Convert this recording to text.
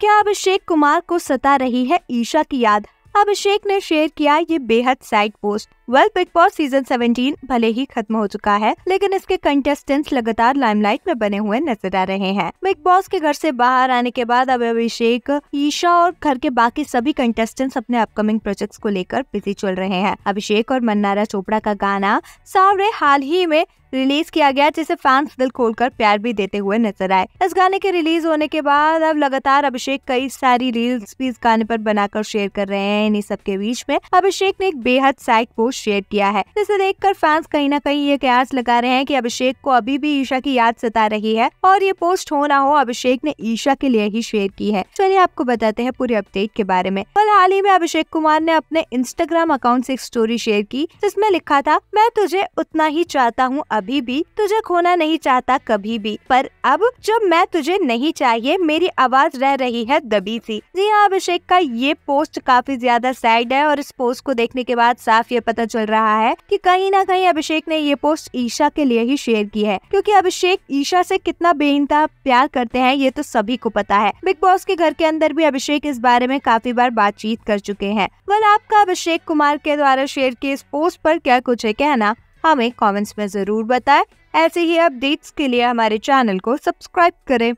क्या अभिषेक कुमार को सता रही है ईशा की याद अभिषेक ने शेयर किया ये बेहद side post well Bigg Boss season 17 भले ही खत्म हो चुका है लेकिन इसके कंटेस्टेंट्स लगातार लाइमलाइट में बने हुए नजर आ रहे हैं बिग बॉस के घर से बाहर आने के बाद अब अभिषेक ईशा और घर के बाकी सभी कंटेस्टेंट्स अपने अपकमिंग प्रोजेक्ट्स को लेकर बिजी चल रहे हैं अभिषेक और मन्नारा चोपड़ा का गाना सावरे हाल ही में रिलीज किया गया जिसे फैंस दिल खोलकर प्यार भी देते हुए नजर आए इस गाने के रिलीज होने के बाद अब लगातार अभिषेक कई सारी रील्स भी इस गाने पर बनाकर शेयर कर रहे हैं इन्हीं सबके बीच में अभिषेक ने एक बेहद साइड पोस्ट शेयर किया है जिसे देखकर फैंस कहीं ना कहीं ये कयास लगा रहे हैं कि अभिषेक को अभी भी ईशा की याद सता रही है और ये पोस्ट हो ना हो अभिषेक ने ईशा के लिए ही शेयर की है चलिए आपको बताते हैं पूरे अपडेट के बारे में कल हाल ही में अभिषेक कुमार ने अपने इंस्टाग्राम अकाउंट से एक स्टोरी शेयर की जिसमें लिखा था मैं तुझे उतना ही चाहता हूँ अभी भी तुझे खोना नहीं चाहता कभी भी पर अब जब मैं तुझे नहीं चाहिए मेरी आवाज रह रही है दबी सी जी हाँ अभिषेक का ये पोस्ट काफी ज्यादा सैड है और इस पोस्ट को देखने के बाद साफ ये पता चल रहा है कि कहीं ना कहीं अभिषेक ने ये पोस्ट ईशा के लिए ही शेयर की है क्योंकि अभिषेक ईशा से कितना बेइंता प्यार करते हैं ये तो सभी को पता है बिग बॉस के घर के अंदर भी अभिषेक इस बारे में काफी बार बातचीत कर चुके हैं वन आपका अभिषेक कुमार के द्वारा शेयर किए इस पोस्ट पर क्या कुछ है कहना हमें कमेंट्स में जरूर बताएं ऐसे ही अपडेट्स के लिए हमारे चैनल को सब्सक्राइब करें